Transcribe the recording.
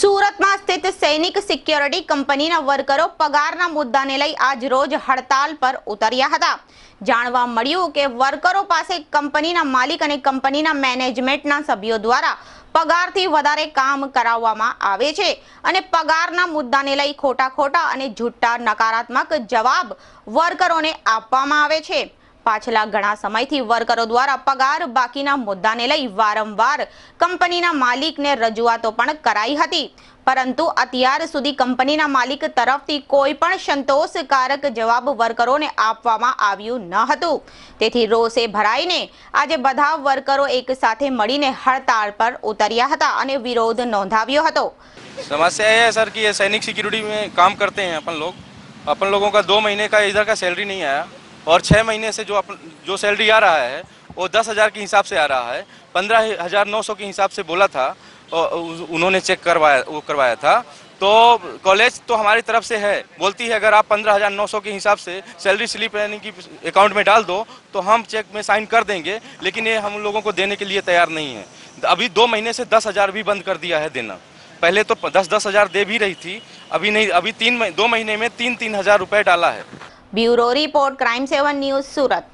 સુરતમાં સ્થિત સૈનિક સિક્યોરિટી કંપનીના વર્કરો પગારના મુદ્દાને લઈ આજ રોજ હડતાલ પર ઉતર્યા હતા જાણવા મળ્યું કે વર્કરો પાસે કંપનીના માલિક અને કંપનીના મેનેજમેન્ટના સભ્યો દ્વારા પગારથી વધારે કામ કરાવવામાં આવે છે અને પગારના મુદ્દાને લઈ ખોટા ખોટા અને જૂઠા નકારાત્મક જવાબ વર્કરોને આપવામાં આવે છે પાછલા ઘણા સમયથી વર્કરો દ્વારા પગાર બાકીના મુદ્દાને લઈ વારંવાર કંપનીના માલિકને રજૂઆતો પણ કરાઈ હતી પરંતુ અત્યાર સુધી કંપનીના માલિક તરફથી કોઈ પણ સંતોષકારક જવાબ વર્કરોને આપવામાં આવ્યો ન હતો તેથી રોસે ભરાઈને આજે બધાવ વર્કરો એકસાથે મળીને હડતાળ પર ઉતર્યા હતા અને વિરોધ નોંધાવ્યો હતો સમસ્યા એ સર કે સેનિક સિક્યુરિટીમાં કામ કરતા હે આપણ લોકો આપણ લોકો કા 2 મહિને કા ઇધર કા સેલેરી નહીં આયા और छः महीने से जो अपन जो सैलरी आ रहा है वो दस हज़ार के हिसाब से आ रहा है पंद्रह हज़ार नौ सौ के हिसाब से बोला था और उन्होंने चेक करवाया वो करवाया था तो कॉलेज तो हमारी तरफ से है बोलती है अगर आप पंद्रह हज़ार नौ सौ के हिसाब से सैलरी स्लिप यानी कि अकाउंट में डाल दो तो हम चेक में साइन कर देंगे लेकिन ये हम लोगों को देने के लिए तैयार नहीं है अभी दो महीने से दस हज़ार भी बंद कर दिया है देना पहले तो दस दस हज़ार दे भी रही थी अभी नहीं अभी तीन दो महीने में तीन तीन हज़ार रुपये डाला है bureau report crime seven news Surat